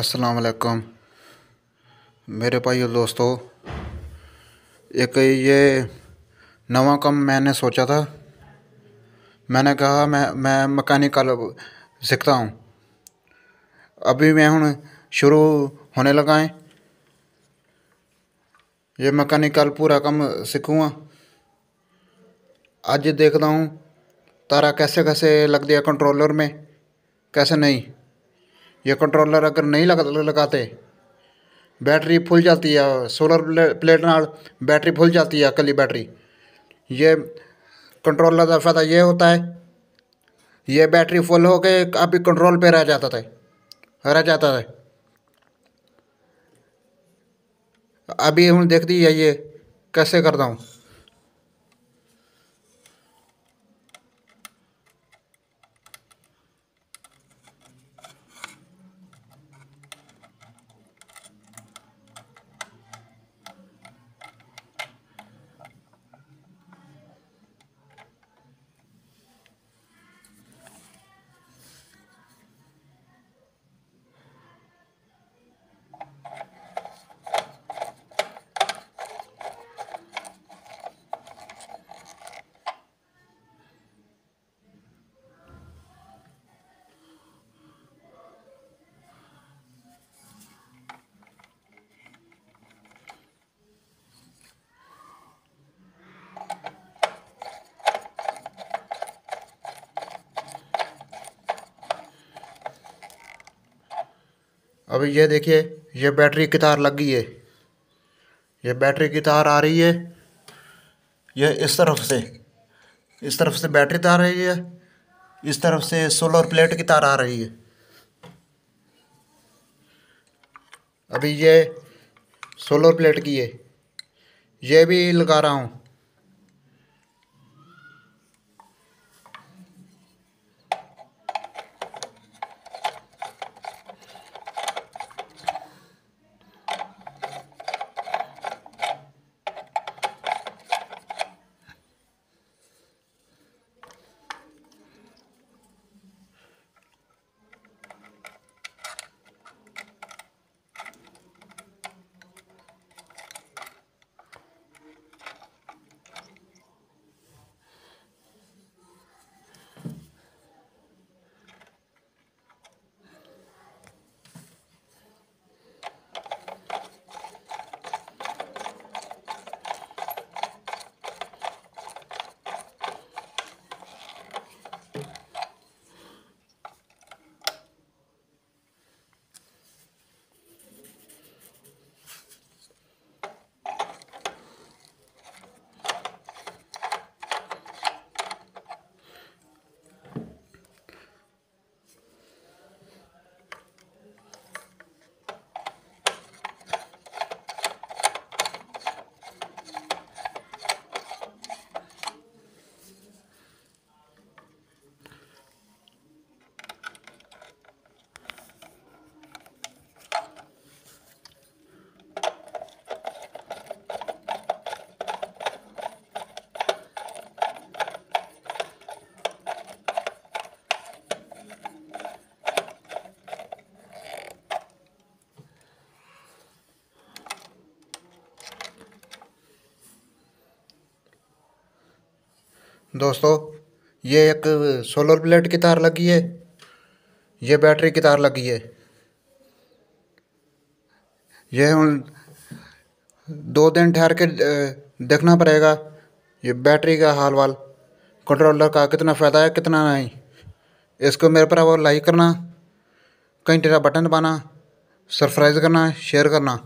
अस्सलाम वालेकुम मेरे भाई और दोस्तों एक ये नवा कम मैंने सोचा था मैंने कहा मैं मैं मकैनिकल सीखता हूँ अभी मैं हूँ शुरू होने लगा है ये मकैनिकल पूरा कम सीखूँगा आज देखता हूँ तारा कैसे कैसे लग दिया कंट्रोलर में कैसे नहीं ये कंट्रोलर अगर नहीं लग लगाते बैटरी फुल जाती है सोलर प्लेट नाल बैटरी फुल जाती है कली बैटरी ये कंट्रोलर का फायदा ये होता है ये बैटरी फुल हो के अभी कंट्रोल पे रह जाता था रह जाता था अभी हम देखती है ये कैसे करता हूँ अभी ये देखिए ये बैटरी की तार लग गई है ये बैटरी की तार आ रही है ये इस तरफ से इस तरफ से बैटरी तार रही है इस तरफ से सोलर प्लेट की तार आ रही है अभी ये सोलर प्लेट की है ये भी लगा रहा हूँ दोस्तों ये एक सोलर प्लेट की तार लगी है ये बैटरी की तार लगी है ये उन दो दिन ठहर के देखना पड़ेगा ये बैटरी का हाल वाल कंट्रोलर का कितना फ़ायदा है कितना नहीं इसको मेरे पर वो लाइक करना कहीं तेरा बटन दबाना सरप्राइज़ करना शेयर करना